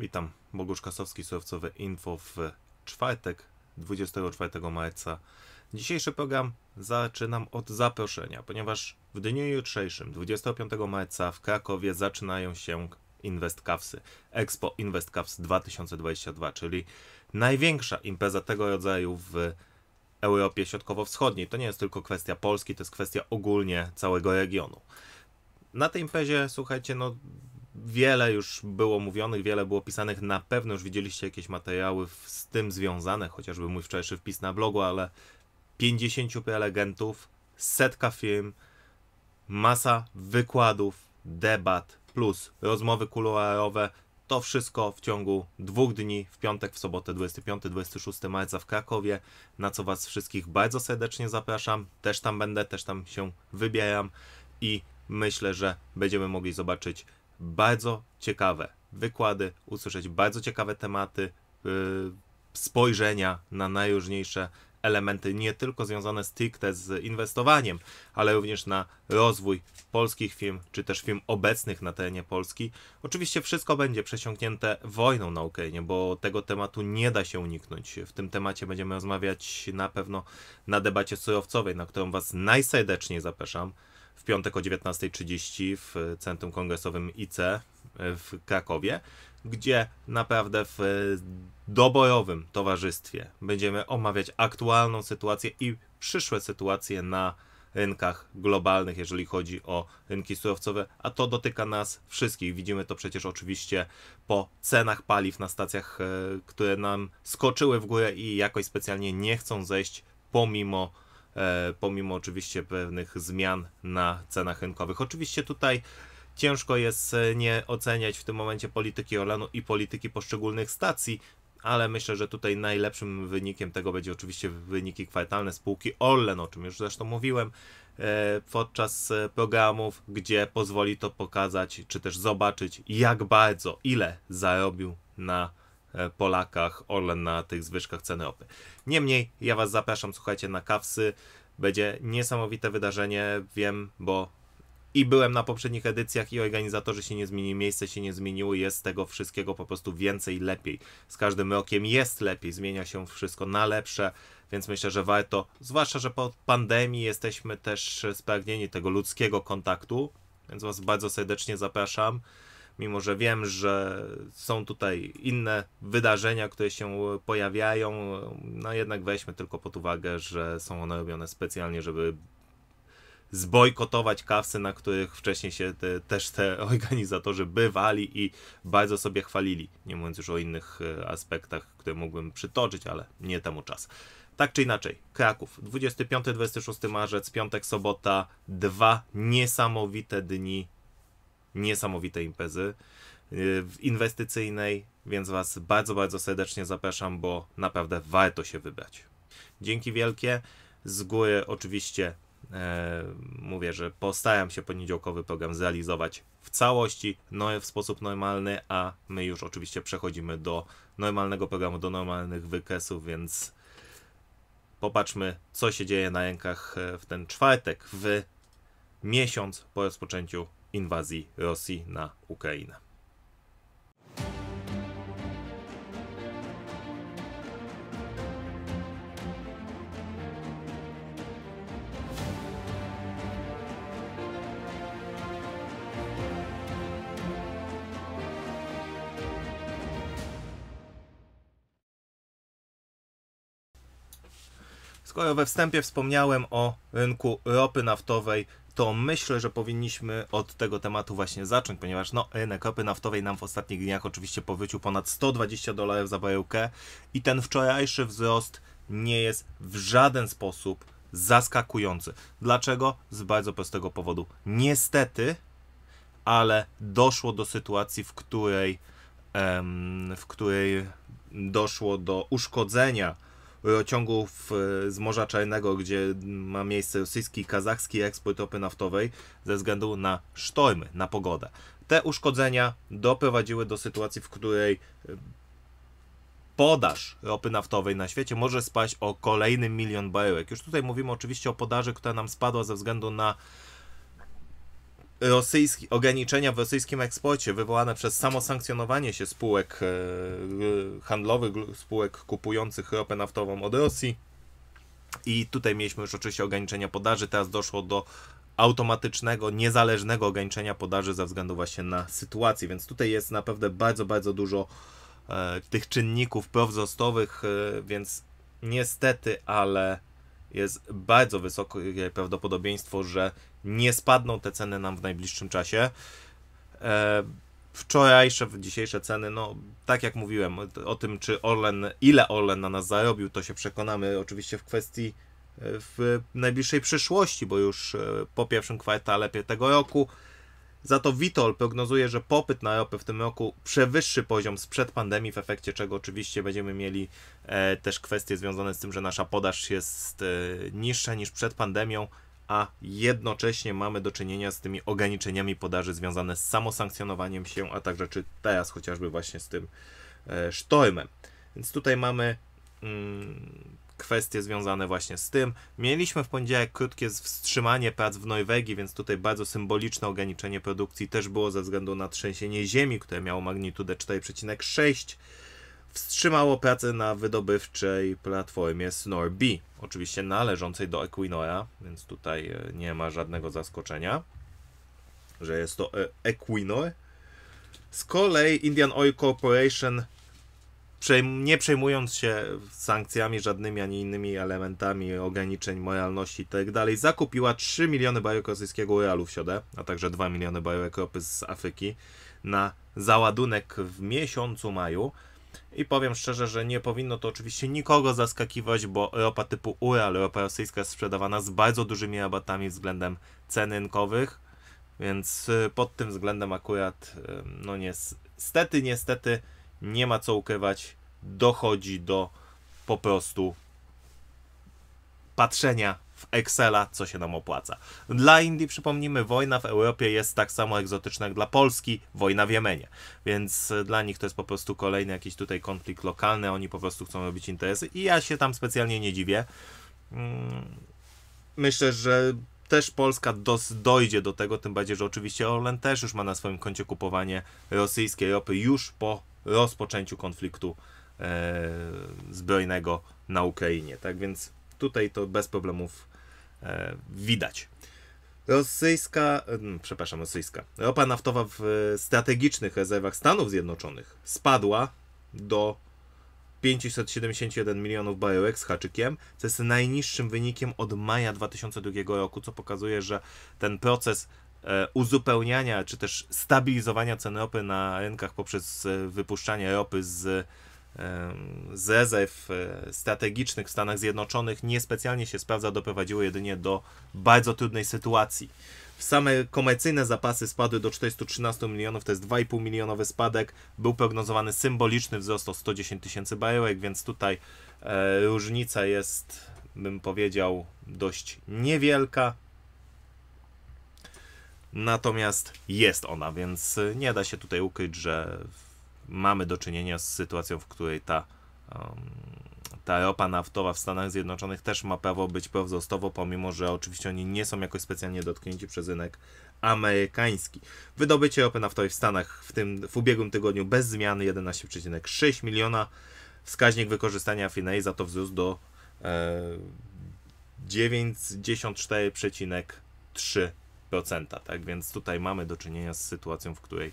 Witam, Bogusz Kasowski, surowcowe info w czwartek, 24 marca. Dzisiejszy program zaczynam od zaproszenia, ponieważ w dniu jutrzejszym, 25 marca w Krakowie zaczynają się InvestCavsy, Expo InvestKaws 2022, czyli największa impreza tego rodzaju w Europie Środkowo-Wschodniej. To nie jest tylko kwestia Polski, to jest kwestia ogólnie całego regionu. Na tej imprezie, słuchajcie, no Wiele już było mówionych, wiele było pisanych. Na pewno już widzieliście jakieś materiały z tym związane, chociażby mój wczorajszy wpis na blogu, ale 50 prelegentów, setka film, masa wykładów, debat, plus rozmowy kuluarowe. To wszystko w ciągu dwóch dni, w piątek, w sobotę 25-26 marca w Krakowie, na co Was wszystkich bardzo serdecznie zapraszam. Też tam będę, też tam się wybieram i myślę, że będziemy mogli zobaczyć bardzo ciekawe wykłady, usłyszeć bardzo ciekawe tematy, y, spojrzenia na najróżniejsze elementy, nie tylko związane stricte z inwestowaniem, ale również na rozwój polskich firm, czy też firm obecnych na terenie Polski. Oczywiście wszystko będzie przesiąknięte wojną na Ukrainie, bo tego tematu nie da się uniknąć. W tym temacie będziemy rozmawiać na pewno na debacie surowcowej, na którą Was najserdeczniej zapraszam w piątek o 19.30 w Centrum Kongresowym IC w Krakowie, gdzie naprawdę w doborowym towarzystwie będziemy omawiać aktualną sytuację i przyszłe sytuacje na rynkach globalnych, jeżeli chodzi o rynki surowcowe, a to dotyka nas wszystkich. Widzimy to przecież oczywiście po cenach paliw na stacjach, e, które nam skoczyły w górę i jakoś specjalnie nie chcą zejść pomimo E, pomimo oczywiście pewnych zmian na cenach rynkowych. Oczywiście tutaj ciężko jest e, nie oceniać w tym momencie polityki Orlenu i polityki poszczególnych stacji, ale myślę, że tutaj najlepszym wynikiem tego będzie oczywiście wyniki kwartalne spółki Orlen, o czym już zresztą mówiłem e, podczas programów, gdzie pozwoli to pokazać, czy też zobaczyć, jak bardzo, ile zarobił na E, Polakach Orlen na tych zwyżkach ceny opy. Niemniej, ja Was zapraszam, słuchajcie, na kawsy. Będzie niesamowite wydarzenie, wiem, bo i byłem na poprzednich edycjach i organizatorzy się nie zmienili, miejsce się nie zmieniło, jest tego wszystkiego po prostu więcej, lepiej. Z każdym rokiem jest lepiej, zmienia się wszystko na lepsze, więc myślę, że warto, zwłaszcza, że po pandemii jesteśmy też e, spragnieni tego ludzkiego kontaktu, więc Was bardzo serdecznie zapraszam mimo że wiem, że są tutaj inne wydarzenia, które się pojawiają, no jednak weźmy tylko pod uwagę, że są one robione specjalnie, żeby zbojkotować kawsy, na których wcześniej się te, też te organizatorzy bywali i bardzo sobie chwalili. Nie mówiąc już o innych e, aspektach, które mógłbym przytoczyć, ale nie temu czas. Tak czy inaczej, Kraków, 25-26 marzec, piątek, sobota, dwa niesamowite dni niesamowitej imprezy y, inwestycyjnej, więc Was bardzo, bardzo serdecznie zapraszam, bo naprawdę warto się wybrać. Dzięki wielkie. Z góry oczywiście e, mówię, że postaram się poniedziałkowy program zrealizować w całości, no w sposób normalny, a my już oczywiście przechodzimy do normalnego programu, do normalnych wykresów, więc popatrzmy, co się dzieje na rękach e, w ten czwartek, w miesiąc po rozpoczęciu inwazji Rosji na Ukrainę. Skoro we wstępie wspomniałem o rynku ropy naftowej to myślę, że powinniśmy od tego tematu właśnie zacząć, ponieważ no, rynek kopy naftowej nam w ostatnich dniach oczywiście powycił ponad 120 dolarów za bajełkę i ten wczorajszy wzrost nie jest w żaden sposób zaskakujący. Dlaczego? Z bardzo prostego powodu. Niestety, ale doszło do sytuacji, w której, em, w której doszło do uszkodzenia rurociągów e, e, z Morza Czarnego, gdzie ma miejsce rosyjski i kazachski eksport ropy naftowej ze względu na sztormy, na pogodę. Te uszkodzenia doprowadziły do sytuacji, w której e, podaż ropy naftowej na świecie może spaść o kolejny milion baryłek. Już tutaj mówimy oczywiście o podaży, która nam spadła ze względu na rosyjski, ograniczenia w rosyjskim eksporcie wywołane przez samo sankcjonowanie się spółek e, e, handlowych, spółek kupujących ropę naftową od Rosji. I tutaj mieliśmy już oczywiście ograniczenia podaży, teraz doszło do automatycznego, niezależnego ograniczenia podaży ze względu właśnie na sytuację, więc tutaj jest naprawdę bardzo, bardzo dużo e, tych czynników prowzrostowych, więc niestety, ale jest bardzo wysokie prawdopodobieństwo, że nie spadną te ceny nam w najbliższym czasie. E, Wczorajsze, dzisiejsze ceny, no tak jak mówiłem, o tym czy Orlen, ile Orlen na nas zarobił, to się przekonamy oczywiście w kwestii e, w najbliższej przyszłości, bo już e, po pierwszym kwartale tego roku za to Vitol prognozuje, że popyt na ropę w tym roku przewyższy poziom sprzed pandemii, w efekcie czego oczywiście będziemy mieli e, też kwestie związane z tym, że nasza podaż jest e, niższa niż przed pandemią, a jednocześnie mamy do czynienia z tymi ograniczeniami podaży związane z samosankcjonowaniem się, a także czy teraz chociażby właśnie z tym e, sztormem. Więc tutaj mamy mm, kwestie związane właśnie z tym. Mieliśmy w poniedziałek krótkie wstrzymanie prac w Norwegii, więc tutaj bardzo symboliczne ograniczenie produkcji też było ze względu na trzęsienie ziemi, które miało magnitudę 4,6 wstrzymało pracę na wydobywczej platformie Snor B, oczywiście należącej do Equinora, więc tutaj e, nie ma żadnego zaskoczenia, że jest to e, Equinor. Z kolei Indian Oil Corporation przejm- nie przejmując się sankcjami żadnymi ani innymi elementami ograniczeń moralności i tak dalej, zakupiła 3 miliony bajek rosyjskiego Uralu w środę, a także 2 miliony bajek ropy z Afryki na załadunek w miesiącu maju. I powiem szczerze, że nie powinno to oczywiście nikogo zaskakiwać, bo ropa typu Ural, ropa rosyjska jest sprzedawana z bardzo dużymi rabatami względem cen rynkowych, więc y, pod tym względem akurat, y, no niestety, niestety nie ma co ukrywać, dochodzi do po prostu patrzenia w Excela, co się nam opłaca. Dla Indii, przypomnijmy, wojna w Europie jest tak samo egzotyczna jak dla Polski, wojna w Jemenie. Więc e, dla nich to jest po prostu kolejny jakiś tutaj konflikt lokalny, oni po prostu chcą robić interesy i ja się tam specjalnie nie dziwię. Mm, myślę, że też Polska dos, dojdzie do tego, tym bardziej, że oczywiście Orlen też już ma na swoim koncie kupowanie rosyjskiej ropy już po rozpoczęciu konfliktu e, zbrojnego na Ukrainie. Tak więc tutaj to bez problemów e, widać. Rosyjska, e, przepraszam, rosyjska. Ropa naftowa w e, strategicznych rezerwach Stanów Zjednoczonych spadła do 571 milionów baryłek z haczykiem, co jest najniższym wynikiem od maja 2002 roku, co pokazuje, że ten proces E, uzupełniania czy też stabilizowania ceny ropy na rynkach poprzez e, wypuszczanie ropy z, e, z rezerw strategicznych w Stanach Zjednoczonych niespecjalnie się sprawdza, doprowadziło jedynie do bardzo trudnej sytuacji. Same komercyjne zapasy spadły do 413 milionów, to jest 2,5 milionowy spadek. Był prognozowany symboliczny wzrost o 110 tysięcy baryłek, więc tutaj różnica jest, bym powiedział, dość niewielka. Natomiast jest ona, więc y, nie da się tutaj ukryć, że mamy do czynienia z sytuacją, w której ta, um, ta ropa naftowa w Stanach Zjednoczonych też ma prawo być prowzostowo, pomimo że oczywiście oni nie są jakoś specjalnie dotknięci przez rynek amerykański. Wydobycie ropy naftowej w Stanach w, tym, w ubiegłym tygodniu bez zmiany 11,6 miliona. Wskaźnik wykorzystania finei za to wzrósł do e, 94,3 tak? Więc tutaj mamy do czynienia z sytuacją, w której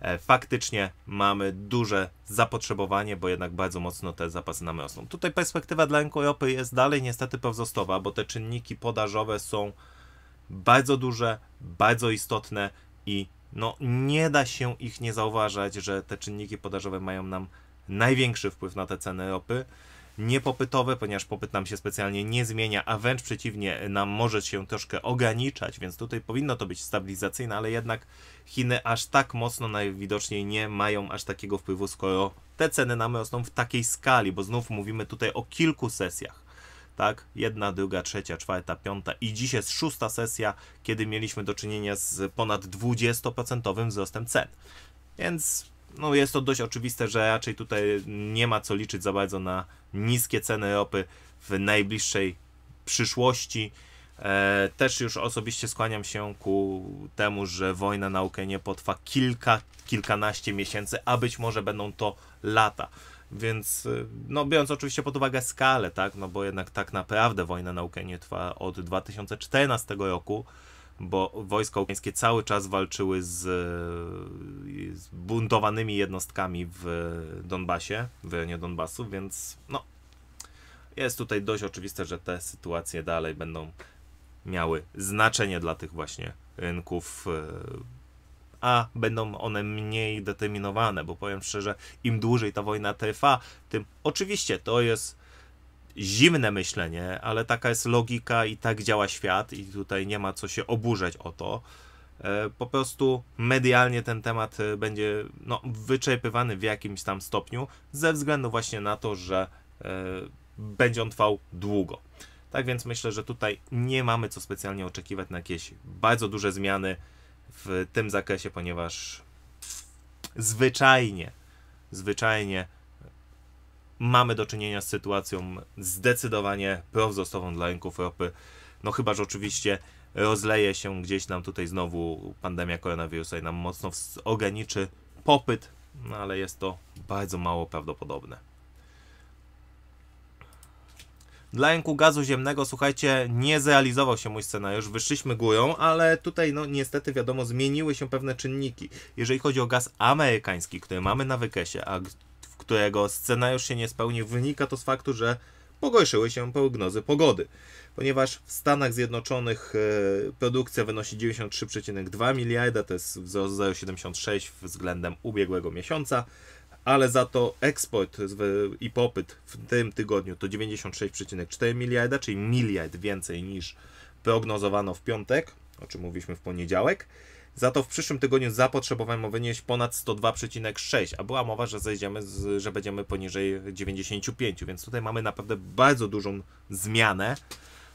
e, faktycznie mamy duże zapotrzebowanie, bo jednak bardzo mocno te zapasy nam rosną. Tutaj perspektywa dla ropy jest dalej niestety powzostawa, bo te czynniki podażowe są bardzo duże, bardzo istotne i no, nie da się ich nie zauważać, że te czynniki podażowe mają nam największy wpływ na te ceny ropy niepopytowe, ponieważ popyt nam się specjalnie nie zmienia, a wręcz przeciwnie, nam może się troszkę ograniczać, więc tutaj powinno to być stabilizacyjne, ale jednak Chiny aż tak mocno najwidoczniej nie mają aż takiego wpływu, skoro te ceny nam rosną w takiej skali, bo znów mówimy tutaj o kilku sesjach tak? Jedna, druga, trzecia, czwarta, piąta i dziś jest szósta sesja, kiedy mieliśmy do czynienia z ponad 20% wzrostem cen. Więc no jest to dość oczywiste, że raczej tutaj nie ma co liczyć za bardzo na niskie ceny ropy w najbliższej przyszłości. E, też już osobiście skłaniam się ku temu, że wojna na Ukrainie potrwa kilka, kilkanaście miesięcy, a być może będą to lata. Więc, e, no biorąc oczywiście pod uwagę skalę, tak, no bo jednak tak naprawdę wojna na Ukrainie trwa od 2014 roku, bo wojska ukraińskie cały czas walczyły z, z buntowanymi jednostkami w Donbasie, w rejonie Donbasu, więc no, jest tutaj dość oczywiste, że te sytuacje dalej będą miały znaczenie dla tych właśnie rynków, e, a będą one mniej determinowane, bo powiem szczerze, im dłużej ta wojna trwa, tym oczywiście to jest zimne myślenie, ale taka jest logika i tak działa świat, i tutaj nie ma co się oburzać o to. E, po prostu medialnie ten temat e, będzie no, wyczerpywany w jakimś tam stopniu, ze względu właśnie na to, że e, będzie on trwał długo. Tak więc myślę, że tutaj nie mamy co specjalnie oczekiwać na jakieś bardzo duże zmiany w tym zakresie, ponieważ zwyczajnie, zwyczajnie mamy do czynienia z sytuacją zdecydowanie prowzostową dla rynków ropy. No chyba, że oczywiście rozleje się gdzieś nam tutaj znowu pandemia koronawirusa i nam mocno ograniczy popyt, no ale jest to bardzo mało prawdopodobne. Dla rynku gazu ziemnego, słuchajcie, nie zrealizował się mój scenariusz, wyszliśmy górą, ale tutaj no niestety wiadomo zmieniły się pewne czynniki. Jeżeli chodzi o gaz amerykański, który mamy na wykresie, a którego scenariusz się nie spełnił, wynika to z faktu, że pogorszyły się prognozy pogody. Ponieważ w Stanach Zjednoczonych e, produkcja wynosi 93,2 miliarda, to jest wzrost 0,76 względem ubiegłego miesiąca, ale za to eksport i popyt w tym tygodniu to 96,4 miliarda, czyli miliard więcej niż prognozowano w piątek, o czym mówiliśmy w poniedziałek. Za to w przyszłym tygodniu zapotrzebowano wynieść ponad 102,6, a była mowa, że zejdziemy, z, że będziemy poniżej 95, więc tutaj mamy naprawdę bardzo dużą zmianę,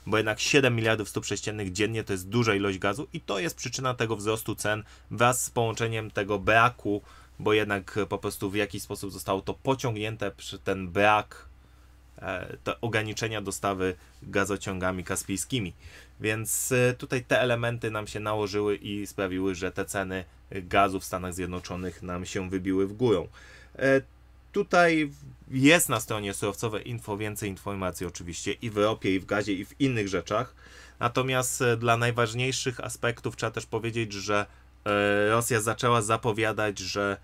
bo jednak 7 miliardów stóp sześciennych dziennie to jest duża ilość gazu i to jest przyczyna tego wzrostu cen wraz z połączeniem tego braku, bo jednak po prostu w jakiś sposób zostało to pociągnięte, ten brak E, te ograniczenia dostawy gazociągami kaspijskimi. Więc e, tutaj te elementy nam się nałożyły i sprawiły, że te ceny gazu w Stanach Zjednoczonych nam się wybiły w górę. E, tutaj jest na stronie surowcowej info więcej informacji oczywiście i w ropie, i w gazie, i w innych rzeczach. Natomiast dla najważniejszych aspektów trzeba też powiedzieć, że Rosja zaczęła zapowiadać, że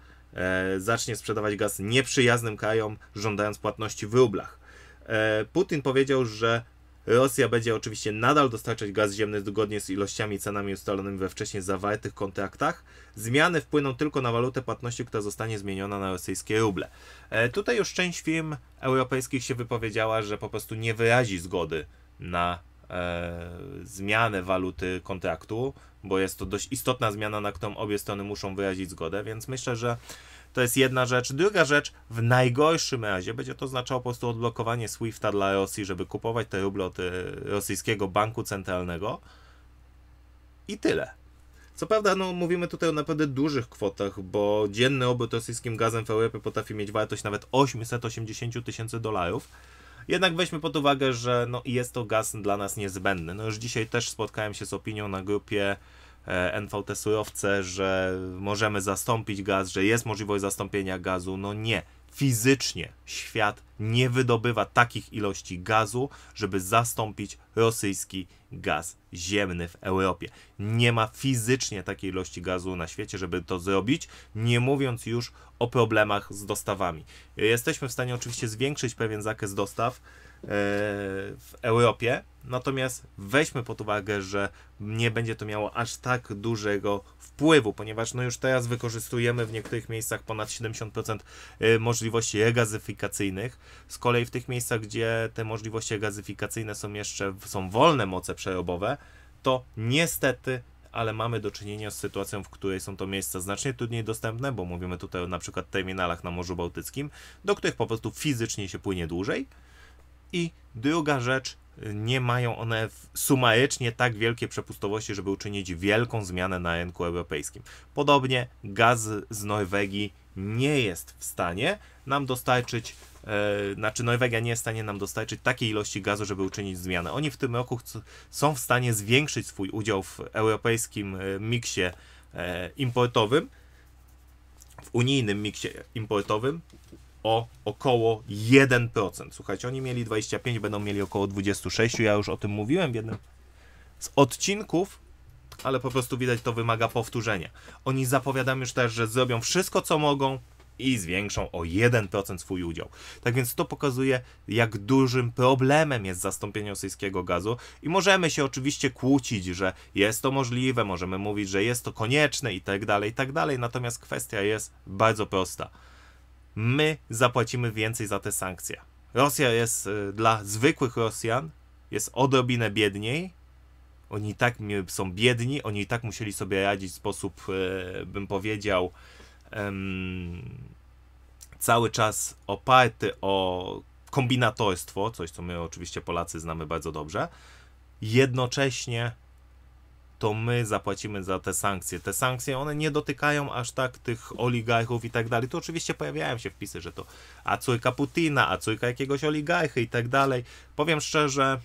zacznie sprzedawać gaz nieprzyjaznym krajom, żądając płatności w rublach. E, Putin powiedział, że Rosja będzie oczywiście nadal dostarczać gaz ziemny zgodnie z ilościami i cenami ustalonymi we wcześniej zawartych kontraktach. Zmiany wpłyną tylko na walutę płatności, która zostanie zmieniona na rosyjskie ruble. E, tutaj już część firm europejskich się wypowiedziała, że po prostu nie wyrazi zgody na e, zmianę waluty kontraktu, bo jest to dość istotna zmiana, na którą obie strony muszą wyrazić zgodę, więc myślę, że to jest jedna rzecz. Druga rzecz, w najgorszym razie będzie to oznaczało po prostu odblokowanie SWIFT-a dla Rosji, żeby kupować te ruble od e, rosyjskiego banku centralnego. I tyle. Co prawda, no, mówimy tutaj o naprawdę dużych kwotach, bo dzienny obrót rosyjskim gazem w Europie potrafi mieć wartość nawet 880 tysięcy dolarów. Jednak weźmy pod uwagę, że no, jest to gaz dla nas niezbędny. No już dzisiaj też spotkałem się z opinią na grupie E, NVT surowce, że możemy zastąpić gaz, że jest możliwość zastąpienia gazu. No nie. Fizycznie świat nie wydobywa takich ilości gazu, żeby zastąpić rosyjski gaz ziemny w Europie. Nie ma fizycznie takiej ilości gazu na świecie, żeby to zrobić, nie mówiąc już o problemach z dostawami. E, jesteśmy w stanie oczywiście zwiększyć pewien zakres dostaw, E, w Europie. Natomiast weźmy pod uwagę, że nie będzie to miało aż tak dużego wpływu, ponieważ no już teraz wykorzystujemy w niektórych miejscach ponad 70% e, możliwości regazyfikacyjnych. Z kolei w tych miejscach, gdzie te możliwości regazyfikacyjne są jeszcze są wolne moce przerobowe, to niestety ale mamy do czynienia z sytuacją, w której są to miejsca znacznie trudniej dostępne, bo mówimy tutaj o na przykład terminalach na Morzu Bałtyckim, do których po prostu fizycznie się płynie dłużej, i druga rzecz, nie mają one sumarycznie tak wielkie przepustowości, żeby uczynić wielką zmianę na rynku europejskim. Podobnie gaz z Norwegii nie jest w stanie nam dostarczyć, yy, znaczy Norwegia nie jest w stanie nam dostarczyć takiej ilości gazu, żeby uczynić zmianę. Oni w tym roku są w stanie zwiększyć swój udział w europejskim e, miksie yy, importowym, w unijnym miksie importowym o około 1%. Słuchajcie, oni mieli 25, będą mieli około 26. Ja już o tym mówiłem w jednym z odcinków, ale po prostu widać, to wymaga powtórzenia. Oni zapowiadają już też, że zrobią wszystko, co mogą i zwiększą o 1% swój udział. Tak więc to pokazuje, jak dużym problemem jest zastąpienie rosyjskiego gazu i możemy się oczywiście kłócić, że jest to możliwe, możemy mówić, że jest to konieczne i tak dalej, i tak dalej, natomiast kwestia jest bardzo prosta my zapłacimy więcej za te sankcje. Rosja jest y, dla zwykłych Rosjan jest odrobinę biedniej. Oni i tak są biedni, oni i tak musieli sobie radzić w sposób, y, bym powiedział, cały czas oparty o kombinatorstwo, coś co my oczywiście Polacy znamy bardzo dobrze. Jednocześnie to my zapłacimy za te sankcje. Te sankcje, one nie dotykają aż tak tych oligarchów i tak dalej. Tu oczywiście pojawiają się wpisy, że to a córka Putina, a córka jakiegoś oligarchy i tak dalej. Powiem szczerze,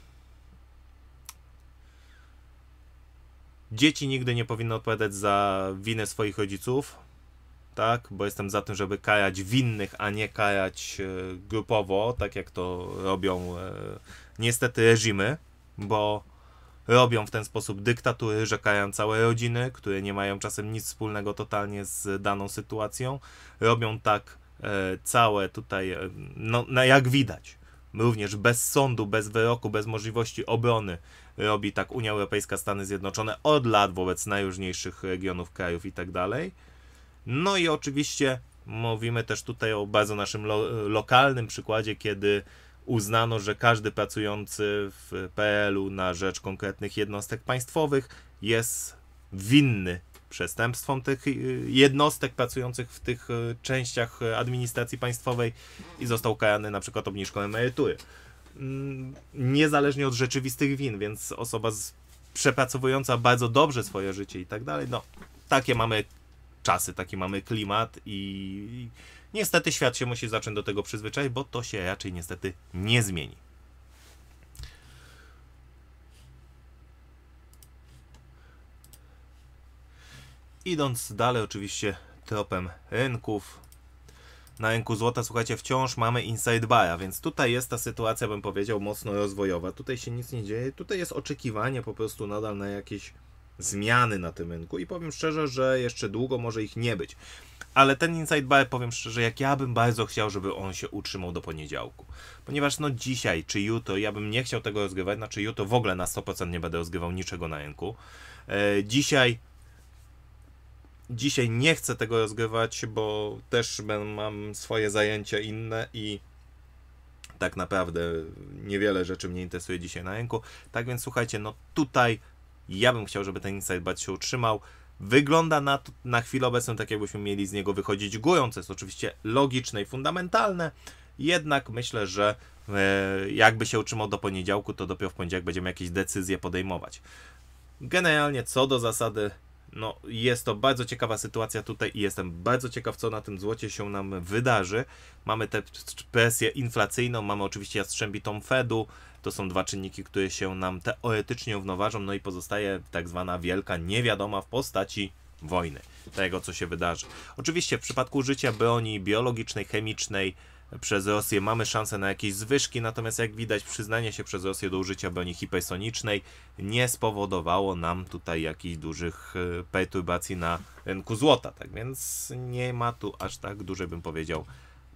dzieci nigdy nie powinny odpowiadać za winę swoich rodziców, tak? Bo jestem za tym, żeby kajać winnych, a nie kajać e, grupowo, tak jak to robią e, niestety reżimy, bo robią w ten sposób dyktatury, rzekają całe rodziny, które nie mają czasem nic wspólnego totalnie z daną sytuacją. Robią tak e, całe tutaj, e, no, no jak widać, również bez sądu, bez wyroku, bez możliwości obrony robi tak Unia Europejska, Stany Zjednoczone od lat wobec najróżniejszych regionów, krajów i tak dalej. No i oczywiście mówimy też tutaj o bardzo naszym lo lokalnym przykładzie, kiedy uznano, że każdy pracujący w PL-u na rzecz konkretnych jednostek państwowych jest winny przestępstwom tych y, jednostek pracujących w tych y, częściach administracji państwowej i został karany na przykład obniżką emerytury. Mm, niezależnie od rzeczywistych win, więc osoba z, przepracowująca bardzo dobrze swoje życie i tak dalej, no takie mamy czasy, taki mamy klimat i, i Niestety świat się musi zacząć do tego przyzwyczaić, bo to się raczej niestety nie zmieni. Idąc dalej, oczywiście tropem rynków. Na rynku złota, słuchajcie, wciąż mamy inside bara, więc tutaj jest ta sytuacja, bym powiedział, mocno rozwojowa. Tutaj się nic nie dzieje, tutaj jest oczekiwanie po prostu nadal na jakieś zmiany na tym rynku i powiem szczerze, że jeszcze długo może ich nie być. Ale ten Inside Bar, powiem szczerze, jak ja bym bardzo chciał, żeby on się utrzymał do poniedziałku. Ponieważ no dzisiaj czy jutro, ja bym nie chciał tego rozgrywać, znaczy jutro w ogóle na 100% nie będę rozgrywał niczego na rynku. E, dzisiaj dzisiaj nie chcę tego rozgrywać, bo też mam swoje zajęcia inne i tak naprawdę niewiele rzeczy mnie interesuje dzisiaj na rynku. Tak więc słuchajcie, no tutaj ja bym chciał, żeby ten Inside Bat się utrzymał. Wygląda na, to, na chwilę obecną tak, jakbyśmy mieli z niego wychodzić gują, co jest oczywiście logiczne i fundamentalne, jednak myślę, że e, jakby się utrzymał do poniedziałku, to dopiero w poniedziałek będziemy jakieś decyzje podejmować. Generalnie co do zasady, no jest to bardzo ciekawa sytuacja tutaj i jestem bardzo ciekaw, co na tym złocie się nam wydarzy. Mamy tę presję inflacyjną, mamy oczywiście jastrzębi Tom Fedu, to są dwa czynniki, które się nam teoretycznie równoważą, no i pozostaje tak zwana wielka niewiadoma w postaci wojny, tego co się wydarzy. Oczywiście w przypadku użycia broni biologicznej, chemicznej przez Rosję mamy szansę na jakieś zwyżki, natomiast jak widać przyznanie się przez Rosję do użycia broni hipersonicznej nie spowodowało nam tutaj jakichś dużych e, perturbacji na rynku złota, tak więc nie ma tu aż tak dużej bym powiedział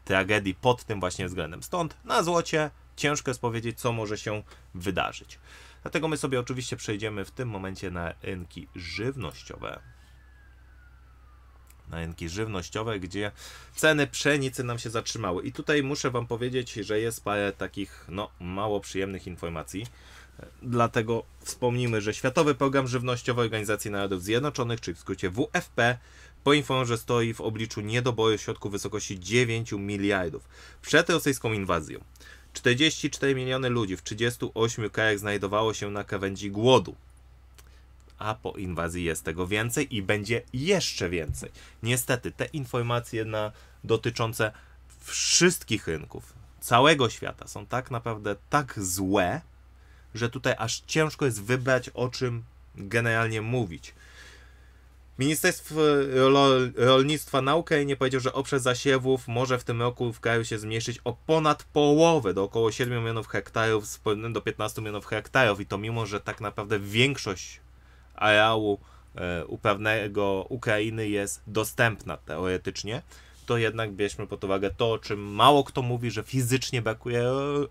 tragedii pod tym właśnie względem. Stąd na złocie ciężko jest powiedzieć, co może się wydarzyć. Dlatego my sobie oczywiście przejdziemy w tym momencie na rynki żywnościowe. Na rynki żywnościowe, gdzie ceny pszenicy nam się zatrzymały. I tutaj muszę Wam powiedzieć, że jest parę takich no, mało przyjemnych informacji. Dlatego wspomnimy, że Światowy Program Żywnościowy Organizacji Narodów Zjednoczonych, czyli w skrócie WFP, poinformował, że stoi w obliczu niedoboru środków w wysokości 9 miliardów przed rosyjską inwazją. 44 miliony ludzi w 38 krajach znajdowało się na krawędzi głodu. A po inwazji jest tego więcej i będzie jeszcze więcej. Niestety, te informacje na, dotyczące wszystkich rynków całego świata są tak naprawdę tak złe, że tutaj aż ciężko jest wybrać, o czym generalnie mówić. Ministerstwo e, Rolnictwa Nauka nie powiedział, że obszar zasiewów może w tym roku w kraju się zmniejszyć o ponad połowę, do około 7 milionów hektarów, z do 15 milionów hektarów i to mimo, że tak naprawdę większość areału e, uprawnego Ukrainy jest dostępna teoretycznie, to jednak bierzmy pod uwagę to, o czym mało kto mówi, że fizycznie brakuje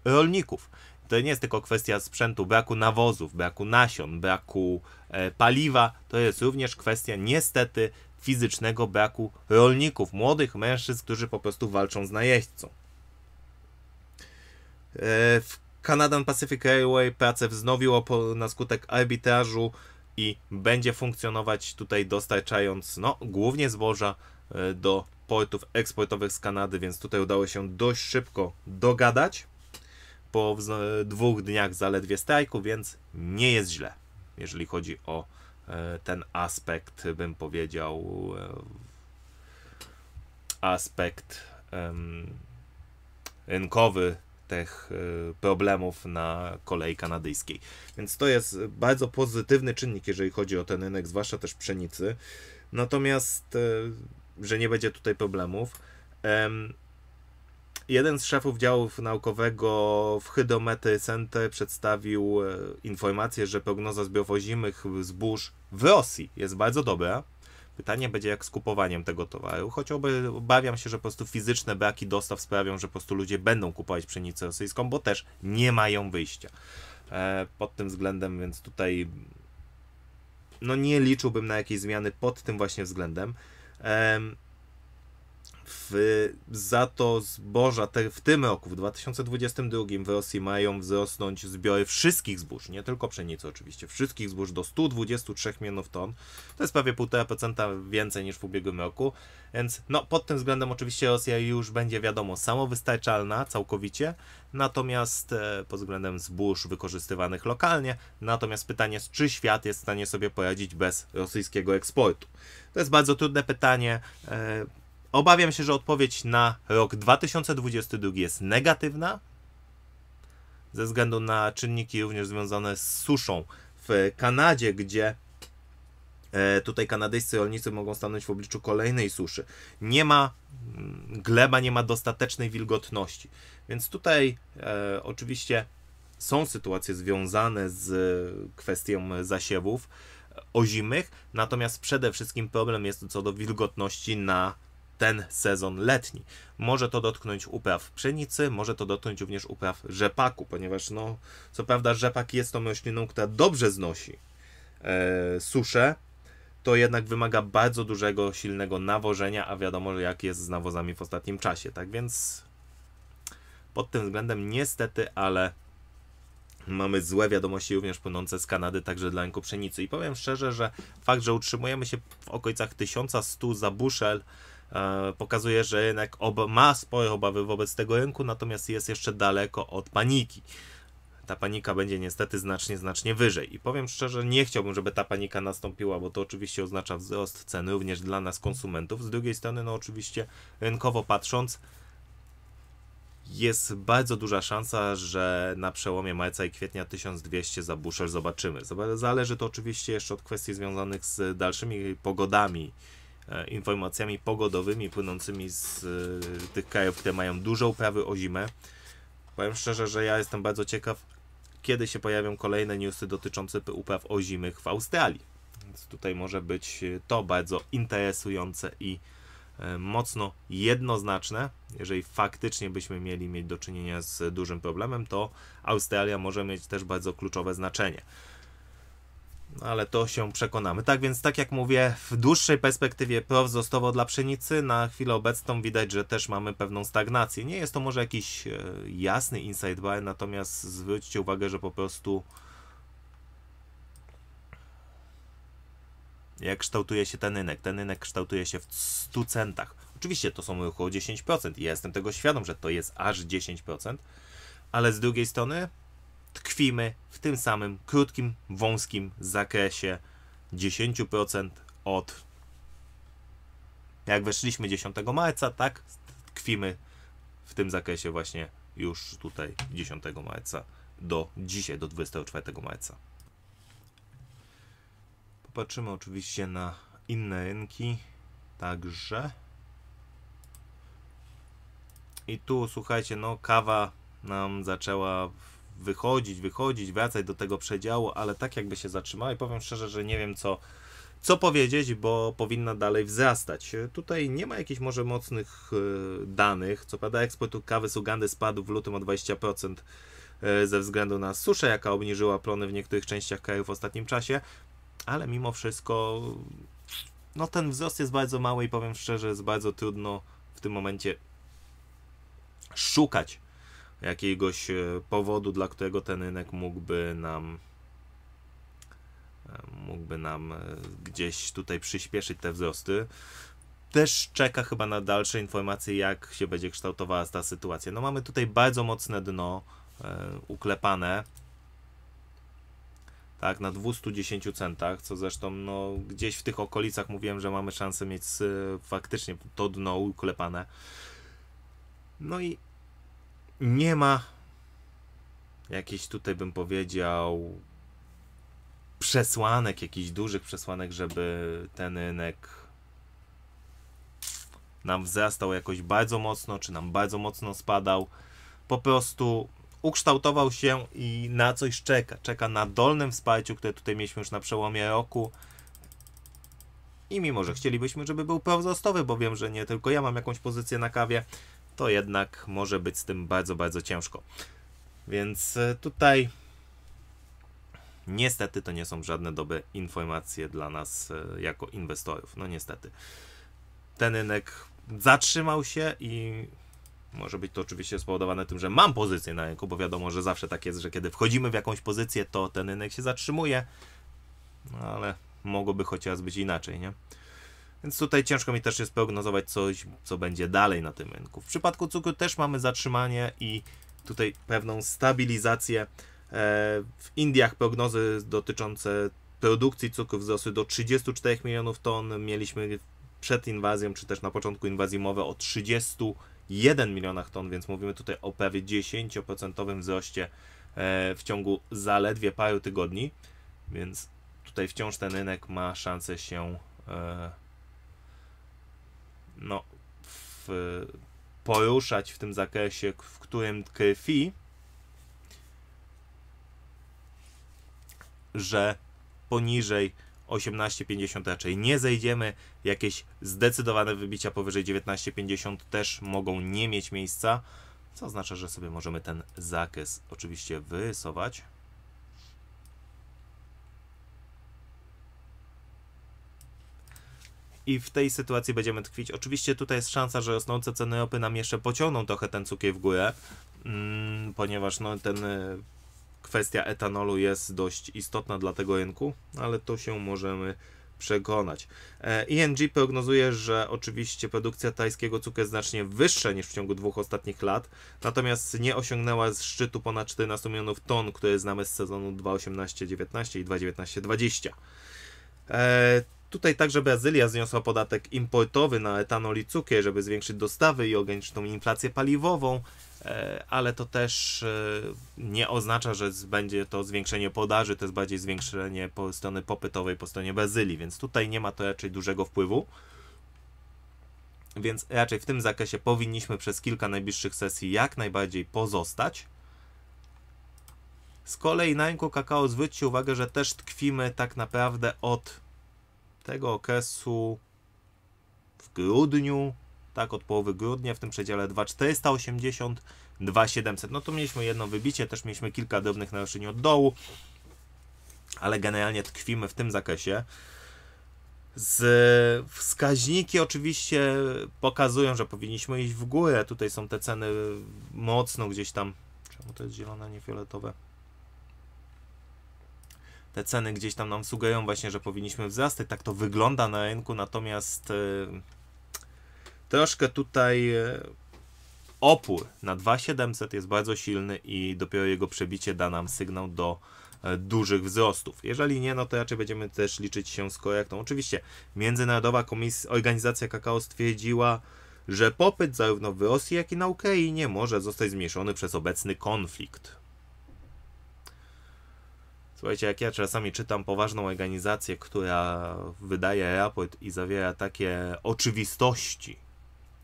rolników. To nie jest tylko kwestia sprzętu, braku nawozów, braku nasion, braku e, paliwa, to jest również kwestia niestety fizycznego braku rolników, młodych mężczyzn, którzy po prostu walczą z najeźdźcą. E, w Canadian Pacific Railway pracę wznowiło na skutek arbitrażu i będzie funkcjonować tutaj dostarczając no, głównie zboża e, do portów eksportowych z Kanady, więc tutaj udało się dość szybko dogadać po dwóch dniach zaledwie strajku, więc nie jest źle, jeżeli chodzi o e, ten aspekt, bym powiedział, e, aspekt rynkowy tych e, problemów na kolei kanadyjskiej. Więc to jest bardzo pozytywny czynnik, jeżeli chodzi o ten rynek, zwłaszcza też pszenicy. Natomiast, że nie będzie tutaj problemów. Jeden z szefów działu naukowego w Hydomety Center przedstawił e, informację, że prognoza zbiorów ozimych zbóż w Rosji jest bardzo dobra. Pytanie będzie jak z kupowaniem tego towaru, choć obawiam się, że po prostu fizyczne braki dostaw sprawią, że po prostu ludzie będą kupować pszenicę rosyjską, bo też nie mają wyjścia. E, pod tym względem, więc tutaj no nie liczyłbym na jakieś zmiany pod tym właśnie względem. W, za to zboża te, w tym roku, w 2022 w Rosji mają wzrosnąć zbiory wszystkich zbóż, nie tylko pszenicy oczywiście, wszystkich zbóż do 123 milionów ton. To jest prawie 1,5% więcej niż w ubiegłym roku, więc no, pod tym względem oczywiście Rosja już będzie wiadomo samowystarczalna całkowicie, natomiast e, pod względem zbóż wykorzystywanych lokalnie, natomiast pytanie jest, czy świat jest w stanie sobie poradzić bez rosyjskiego eksportu. To jest bardzo trudne pytanie. E, Obawiam się, że odpowiedź na rok 2022 jest negatywna, ze względu na czynniki również związane z suszą w Kanadzie, gdzie e, tutaj kanadyjscy rolnicy mogą stanąć w obliczu kolejnej suszy. Nie ma mm, gleba, nie ma dostatecznej wilgotności. Więc tutaj e, oczywiście są sytuacje związane z kwestią zasiewów e, ozimych, natomiast przede wszystkim problem jest co do wilgotności na ten sezon letni. Może to dotknąć upraw pszenicy, może to dotknąć również upraw rzepaku, ponieważ no, co prawda rzepak jest tą rośliną, która dobrze znosi e, suszę, to jednak wymaga bardzo dużego, silnego nawożenia, a wiadomo, jak jest z nawozami w ostatnim czasie. Tak więc pod tym względem niestety, ale mamy złe wiadomości również płynące z Kanady, także dla rynku pszenicy. I powiem szczerze, że fakt, że utrzymujemy się w okolicach 1100 za buszel, E, pokazuje, że jednak oba, ma spore obawy wobec tego rynku, natomiast jest jeszcze daleko od paniki. Ta panika będzie niestety znacznie, znacznie wyżej. I powiem szczerze, nie chciałbym, żeby ta panika nastąpiła, bo to oczywiście oznacza wzrost ceny również dla nas, konsumentów. Z drugiej strony, no oczywiście, rynkowo patrząc, jest bardzo duża szansa, że na przełomie marca i kwietnia 1200 za buszel zobaczymy. Zależy to oczywiście jeszcze od kwestii związanych z dalszymi pogodami E, informacjami pogodowymi płynącymi z e, tych krajów, które mają duże uprawy o zimę. Powiem szczerze, że ja jestem bardzo ciekaw, kiedy się pojawią kolejne newsy dotyczące upraw ozimych w Australii. Więc tutaj może być e, to bardzo interesujące i mocno jednoznaczne. Jeżeli faktycznie byśmy mieli mieć do czynienia z dużym problemem, to Australia może mieć też bardzo kluczowe znaczenie ale to się przekonamy. Tak więc, tak jak mówię, w dłuższej perspektywie PROW zostało dla pszenicy. Na chwilę obecną widać, że też mamy pewną stagnację. Nie jest to może jakiś e, jasny inside buy, natomiast zwróćcie uwagę, że po prostu jak kształtuje się ten rynek. Ten rynek kształtuje się w 100 centach. Oczywiście to są około 10% i ja jestem tego świadom, że to jest aż 10%, ale z drugiej strony tkwimy w tym samym krótkim, wąskim zakresie 10% od jak weszliśmy 10 marca, tak tkwimy w tym zakresie właśnie już tutaj 10 marca do dzisiaj, do 24 marca. Popatrzymy oczywiście na inne rynki także. I tu słuchajcie, no kawa nam zaczęła wychodzić, wychodzić, wracać do tego przedziału, ale tak jakby się zatrzymała i powiem szczerze, że nie wiem co, co powiedzieć, bo powinna dalej wzrastać. Tutaj nie ma jakichś może mocnych e, danych. Co prawda eksport kawy z Ugandy spadł w lutym o 20% e, ze względu na suszę, jaka obniżyła plony w niektórych częściach kraju w ostatnim czasie, ale mimo wszystko no ten wzrost jest bardzo mały i powiem szczerze, jest bardzo trudno w tym momencie szukać jakiegoś e, powodu, dla którego ten rynek mógłby nam e, mógłby nam e, gdzieś tutaj przyspieszyć te wzrosty. Też czeka chyba na dalsze informacje, jak się będzie kształtowała ta sytuacja. No mamy tutaj bardzo mocne dno uklepane. Tak, na 210 centach, co zresztą no, gdzieś w tych okolicach mówiłem, że mamy szansę mieć faktycznie to dno uklepane. No i nie ma jakichś tutaj bym powiedział przesłanek, jakichś dużych przesłanek, żeby ten rynek nam wzrastał jakoś bardzo mocno, czy nam bardzo mocno spadał. Po prostu ukształtował się i na coś czeka. Czeka na dolnym wsparciu, które tutaj mieliśmy już na przełomie roku. I mimo, że chcielibyśmy, żeby był wzrostowy, bo wiem, że nie tylko ja mam jakąś pozycję na kawie, to jednak może być z tym bardzo, bardzo ciężko. Więc e, tutaj niestety to nie są żadne dobre informacje dla nas e, jako inwestorów. No niestety. Ten rynek zatrzymał się i może być to oczywiście spowodowane tym, że mam pozycję na rynku, bo wiadomo, że zawsze tak jest, że kiedy wchodzimy w jakąś pozycję, to ten rynek się zatrzymuje, no ale mogłoby chociaż być inaczej, nie? Więc tutaj ciężko mi też jest prognozować coś, co będzie dalej na tym rynku. W przypadku cukru też mamy zatrzymanie i tutaj pewną stabilizację. E, w Indiach prognozy dotyczące produkcji cukru wzrosły do 34 milionów ton. Mieliśmy przed inwazją, czy też na początku inwazji mowę o 31 milionach ton, więc mówimy tutaj o prawie 10% wzroście e, w ciągu zaledwie paru tygodni, więc tutaj wciąż ten rynek ma szansę się e, no, w, poruszać w tym zakresie, w którym krwi, że poniżej 18,50 raczej nie zejdziemy. Jakieś zdecydowane wybicia powyżej 19,50 też mogą nie mieć miejsca, co oznacza, że sobie możemy ten zakres oczywiście wyrysować. i w tej sytuacji będziemy tkwić. Oczywiście tutaj jest szansa, że rosnące ceny ropy nam jeszcze pociągną trochę ten cukier w górę, mm, ponieważ no, ten y, kwestia etanolu jest dość istotna dla tego rynku, ale to się możemy przekonać. E, ING prognozuje, że oczywiście produkcja tajskiego cukru jest znacznie wyższa niż w ciągu dwóch ostatnich lat, natomiast nie osiągnęła z szczytu ponad 14 milionów ton, które znamy z sezonu 2018-19 i 2019-20. Tutaj także Brazylia zniosła podatek importowy na etanol i cukier, żeby zwiększyć dostawy i ograniczyć inflację paliwową, e, ale to też e, nie oznacza, że będzie to zwiększenie podaży, to jest bardziej zwiększenie po strony popytowej, po stronie Brazylii, więc tutaj nie ma to raczej dużego wpływu. Więc raczej w tym zakresie powinniśmy przez kilka najbliższych sesji jak najbardziej pozostać. Z kolei na rynku kakao zwróćcie uwagę, że też tkwimy tak naprawdę od tego okresu w grudniu, tak, od połowy grudnia w tym przedziale 2480, 2700. No to mieliśmy jedno wybicie, też mieliśmy kilka drobnych naruszeń od dołu, ale generalnie tkwimy w tym zakresie. Z wskaźniki oczywiście pokazują, że powinniśmy iść w górę. Tutaj są te ceny mocno gdzieś tam. Czemu to jest zielone, nie fioletowe? te ceny gdzieś tam nam sugerują właśnie, że powinniśmy wzrastać, tak to wygląda na rynku, natomiast e, troszkę tutaj e, opór na 2700 jest bardzo silny i dopiero jego przebicie da nam sygnał do e, dużych wzrostów. Jeżeli nie, no to raczej będziemy też liczyć się z korektą. Oczywiście Międzynarodowa Komisja, Organizacja Kakao stwierdziła, że popyt zarówno w Rosji, jak i na Ukrainie może zostać zmniejszony przez obecny konflikt. Słuchajcie, jak ja czasami czytam poważną organizację, która wydaje raport i zawiera takie oczywistości,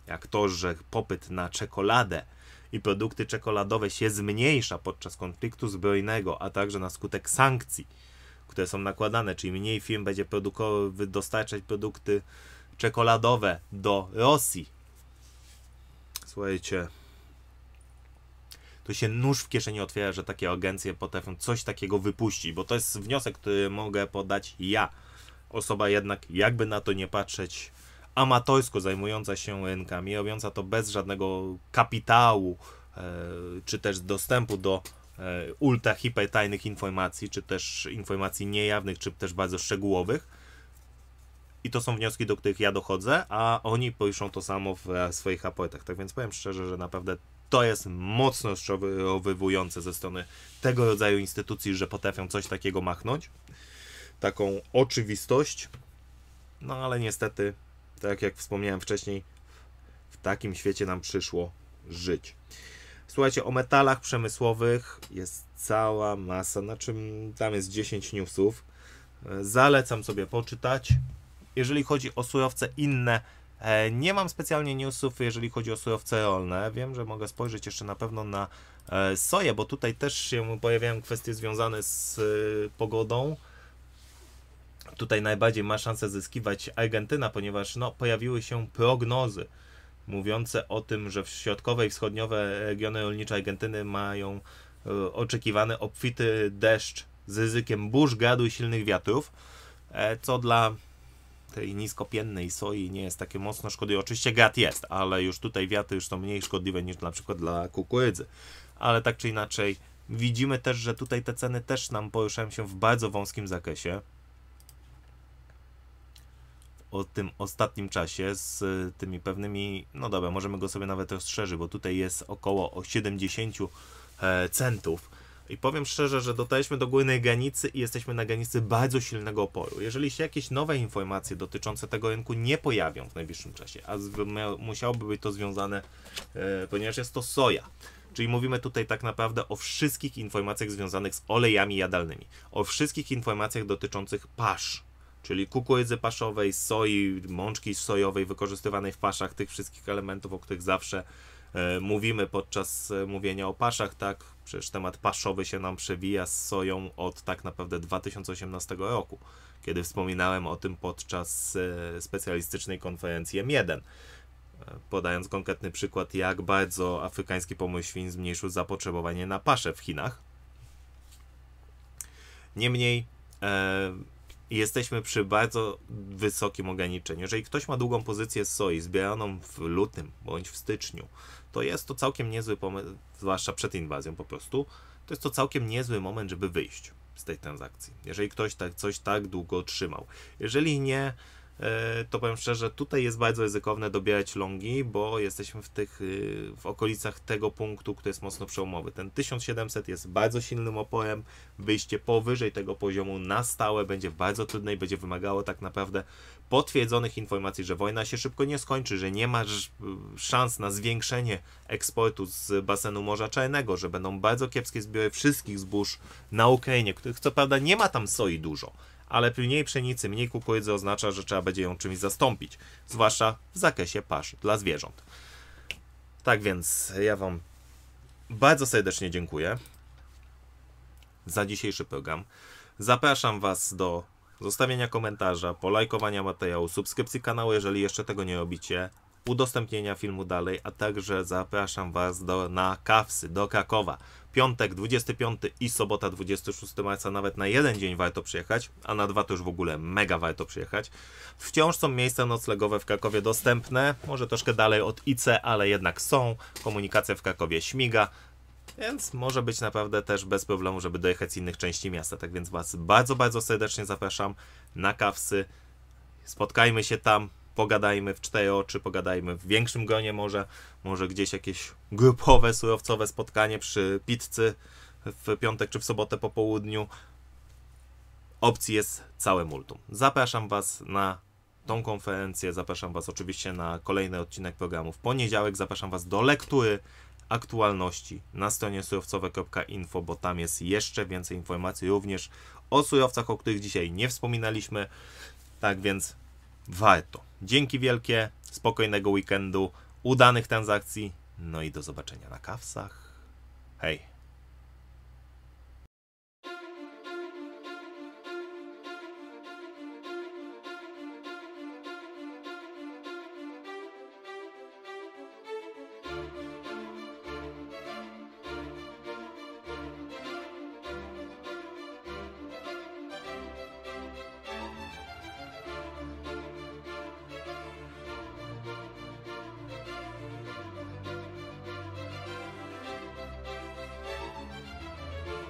jak to, że popyt na czekoladę i produkty czekoladowe się zmniejsza podczas konfliktu zbrojnego, a także na skutek sankcji, które są nakładane, czyli mniej firm będzie dostarczać produkty czekoladowe do Rosji. Słuchajcie, to się nóż w kieszeni otwiera, że takie agencje potrafią coś takiego wypuścić, bo to jest wniosek, który mogę podać ja. Osoba jednak, jakby na to nie patrzeć, amatorsko zajmująca się rynkami, robiąca to bez żadnego kapitału, e, czy też dostępu do e, ultra tajnych informacji, czy też informacji niejawnych, czy też bardzo szczegółowych. I to są wnioski, do których ja dochodzę, a oni piszą to samo w e, swoich raportach. Tak więc powiem szczerze, że naprawdę to jest mocno szowywujące ze strony tego rodzaju instytucji, że potrafią coś takiego machnąć. Taką oczywistość. No ale niestety, tak jak wspomniałem wcześniej, w takim świecie nam przyszło żyć. Słuchajcie, o metalach przemysłowych jest cała masa, na czym tam jest 10 newsów. Zalecam sobie poczytać. Jeżeli chodzi o surowce inne, E, nie mam specjalnie newsów, jeżeli chodzi o surowce rolne. Wiem, że mogę spojrzeć jeszcze na pewno na e, soję, bo tutaj też się pojawiają kwestie związane z e, pogodą. Tutaj najbardziej ma szansę zyskiwać Argentyna, ponieważ no, pojawiły się prognozy mówiące o tym, że środkowe i wschodniowe regiony rolnicze Argentyny mają oczekiwany obfity deszcz z ryzykiem burz, gradu i silnych wiatrów, co dla tej niskopiennej soi nie jest takie mocno szkodliwe. Oczywiście gat jest, ale już tutaj wiaty już są mniej szkodliwe niż na przykład dla kukurydzy. Ale tak czy inaczej widzimy też, że tutaj te ceny też nam poruszają się w bardzo wąskim zakresie. O tym ostatnim czasie z tymi pewnymi, no dobra, możemy go sobie nawet rozszerzyć, bo tutaj jest około o 70 e, centów i powiem szczerze, że dotarliśmy do głównej Granicy i jesteśmy na granicy bardzo silnego oporu. Jeżeli się jakieś nowe informacje dotyczące tego rynku nie pojawią w najbliższym czasie, a musiałoby być to związane, e, ponieważ jest to soja, Czyli mówimy tutaj tak naprawdę o wszystkich informacjach związanych z olejami jadalnymi, o wszystkich informacjach dotyczących pasz, czyli kukurydzy paszowej, soi, mączki sojowej wykorzystywanej w paszach, tych wszystkich elementów, o których zawsze e, mówimy podczas e, mówienia o paszach, tak? Przecież temat paszowy się nam przewija z soją od tak naprawdę 2018 roku, kiedy wspominałem o tym podczas e, specjalistycznej konferencji M1 e, podając konkretny przykład, jak bardzo afrykański pomysł świń zmniejszył zapotrzebowanie na pasze w Chinach. Niemniej e, jesteśmy przy bardzo wysokim ograniczeniu. Jeżeli ktoś ma długą pozycję soi zbieraną w lutym bądź w styczniu, to jest to całkiem niezły pomysł, zwłaszcza przed inwazją po prostu, to jest to całkiem niezły moment, żeby wyjść z tej transakcji, jeżeli ktoś tak, coś tak długo trzymał. Jeżeli nie, E, to powiem szczerze, tutaj jest bardzo ryzykowne dobierać longi, bo jesteśmy w tych, y, w okolicach tego punktu, który jest mocno przełomowy. Ten 1700 jest bardzo silnym oporem, wyjście powyżej tego poziomu na stałe będzie bardzo trudne i będzie wymagało tak naprawdę potwierdzonych informacji, że wojna się szybko nie skończy, że nie ma y, szans na zwiększenie eksportu z basenu Morza Czarnego, że będą bardzo kiepskie zbiory wszystkich zbóż na Ukrainie, których co prawda nie ma tam soi dużo, ale mniej pszenicy, mniej kukurydzy oznacza, że trzeba będzie ją czymś zastąpić, zwłaszcza w zakresie pasz dla zwierząt. Tak więc ja Wam bardzo serdecznie dziękuję za dzisiejszy program. Zapraszam Was do zostawienia komentarza, polajkowania materiału, subskrypcji kanału, jeżeli jeszcze tego nie robicie, udostępnienia filmu dalej, a także zapraszam Was do, na Kawsy, do Krakowa. Piątek 25 i sobota 26 marca nawet na jeden dzień warto przyjechać, a na dwa to już w ogóle mega warto przyjechać. Wciąż są miejsca noclegowe w Krakowie dostępne, może troszkę dalej od IC, ale jednak są. Komunikacja w Krakowie śmiga, więc może być naprawdę też bez problemu, żeby dojechać z innych części miasta. Tak więc Was bardzo, bardzo serdecznie zapraszam na Kawsy. Spotkajmy się tam, pogadajmy w cztery oczy, pogadajmy w większym gronie może, może gdzieś jakieś grupowe, surowcowe spotkanie przy pizzy w piątek czy w sobotę po południu. Opcji jest całe multum. Zapraszam Was na tą konferencję, zapraszam Was oczywiście na kolejny odcinek programu w poniedziałek, zapraszam Was do lektury aktualności na stronie surowcowe.info, bo tam jest jeszcze więcej informacji również o surowcach, o których dzisiaj nie wspominaliśmy. Tak więc warto. Dzięki wielkie, spokojnego weekendu, udanych transakcji, no i do zobaczenia na kawsach. Hej!